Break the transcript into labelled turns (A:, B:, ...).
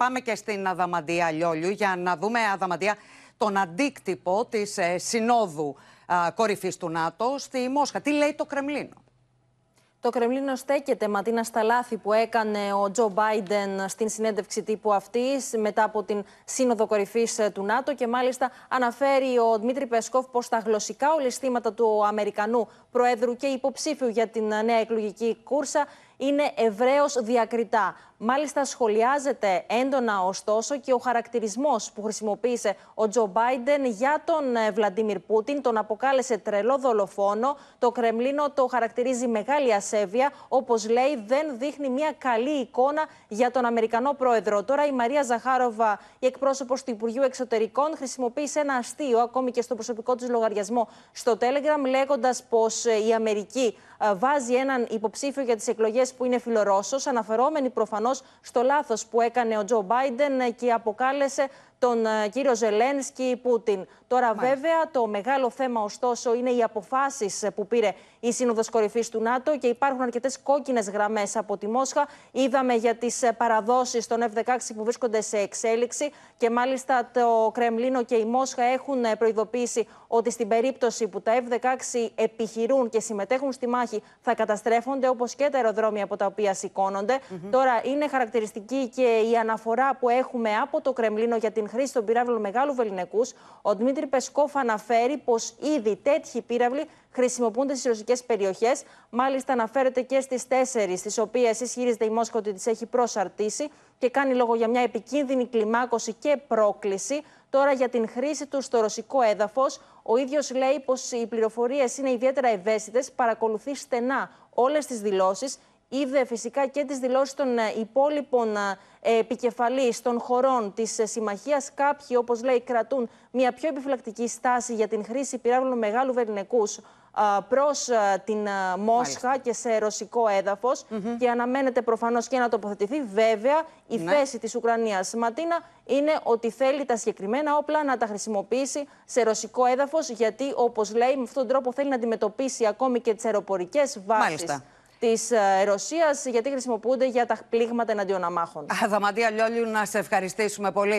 A: Πάμε και στην Αδαμαντία Λιόλιου για να δούμε, Αδαμαντία, τον αντίκτυπο της ε, συνόδου ε, κορυφής του ΝΑΤΟ στη Μόσχα. Τι λέει το Κρεμλίνο. Το Κρεμλίνο στέκεται, Ματίνα, στα λάθη που έκανε ο Τζο Μπάιντεν στην συνέντευξη τύπου αυτής μετά από την σύνοδο κορυφής ε, του ΝΑΤΟ. Και μάλιστα αναφέρει ο Δημήτρη Πεσκόφ πως τα γλωσσικά ολιστήματα του Αμερικανού Προέδρου και υποψήφιου για την ε, νέα εκλογική κούρσα είναι ευρέως διακριτά. Μάλιστα, σχολιάζεται έντονα ωστόσο και ο χαρακτηρισμός που χρησιμοποίησε ο Τζο Μπάιντεν για τον ε, Βλαντίμιρ Πούτιν. Τον αποκάλεσε τρελό δολοφόνο. Το Κρεμλίνο το χαρακτηρίζει μεγάλη ασέβεια. Όπως λέει, δεν δείχνει μια καλή εικόνα για τον Αμερικανό πρόεδρο. Τώρα, η Μαρία Ζαχάροβα, η εκπρόσωπος του Υπουργείου Εξωτερικών, χρησιμοποίησε ένα αστείο ακόμη και στο προσωπικό της λογαριασμό στο Telegram, λέγοντας πως ε, η Αμερική ε, βάζει έναν υποψήφιο για τις εκλογές που είναι φιλορώσος, Αναφερόμενοι προφανώς στο λάθος που έκανε ο Τζο Μπάιντεν ε, και αποκάλεσε τον ε, κύριο Ζελένσκι Πούτιν. Τώρα, Μάλιστα. βέβαια, το μεγάλο θέμα ωστόσο είναι οι αποφάσεις που πήρε η Σύνοδος Κορυφής του ΝΑΤΟ και υπάρχουν αρκετές κόκκινες γραμμές από τη Μόσχα. Είδαμε για τις παραδόσεις των F-16 που βρίσκονται σε εξέλιξη και μάλιστα το Κρεμλίνο και η Μόσχα έχουν προειδοποιήσει ότι στην περίπτωση που τα F-16 επιχειρούν και συμμετέχουν στη μάχη θα καταστρέφονται, όπως και τα αεροδρόμια από τα οποία Τώρα, είναι χαρακτηριστική και η αναφορά που έχουμε από το Κρεμλίνο για την χρήση των πυράβλων μεγάλου βεληνικούς. Ο Δημήτρη Πεσκόφ αναφέρει πως ήδη τέτοιοι πύραυλοι χρησιμοποιούνται στις ρωσικές περιοχές. Μάλιστα, αναφέρεται και στις τέσσερις, τις οποίες ισχυρίζεται η Μόσχα ότι τις έχει προσαρτήσει και κάνει λόγο για μια επικίνδυνη κλιμάκωση και πρόκληση. Τώρα για την χρήση τους στο ρωσικό έδαφος, ο ίδιος λέει πως οι πληροφορίες είναι ιδιαίτερα ευαίσθητες, παρακολουθεί στενά όλες τις δηλώσεις. Είδε φυσικά και τις δηλώσεις των ε, υπόλοιπων ε, ε, επικεφαλής των χωρών της συμμαχίας Κάποιοι, όπως λέει, κρατούν μια πιο επιφυλακτική στάση για την χρήση πυράβλων μεγάλου βερνεκούς προς την Μόσχα και σε ρωσικό έδαφος και αναμένεται προφανώς και να τοποθετηθεί. Βέβαια, η ναι. θέση της Ουκρανίας, Ματίνα, είναι ότι θέλει τα συγκεκριμένα όπλα να τα χρησιμοποιήσει σε ρωσικό έδαφος γιατί, όπως λέει, με αυτόν τον τρόπο θέλει να αντιμετωπίσει ακόμη και τις αεροπορικές βάσεις Μάλιστα της ε, Ρωσίας, γιατί χρησιμοποιούνται για τα πλήγματα εναντίον αμάχων. Αδαμαντία Λιόλιου, να σε ευχαριστήσουμε πολύ.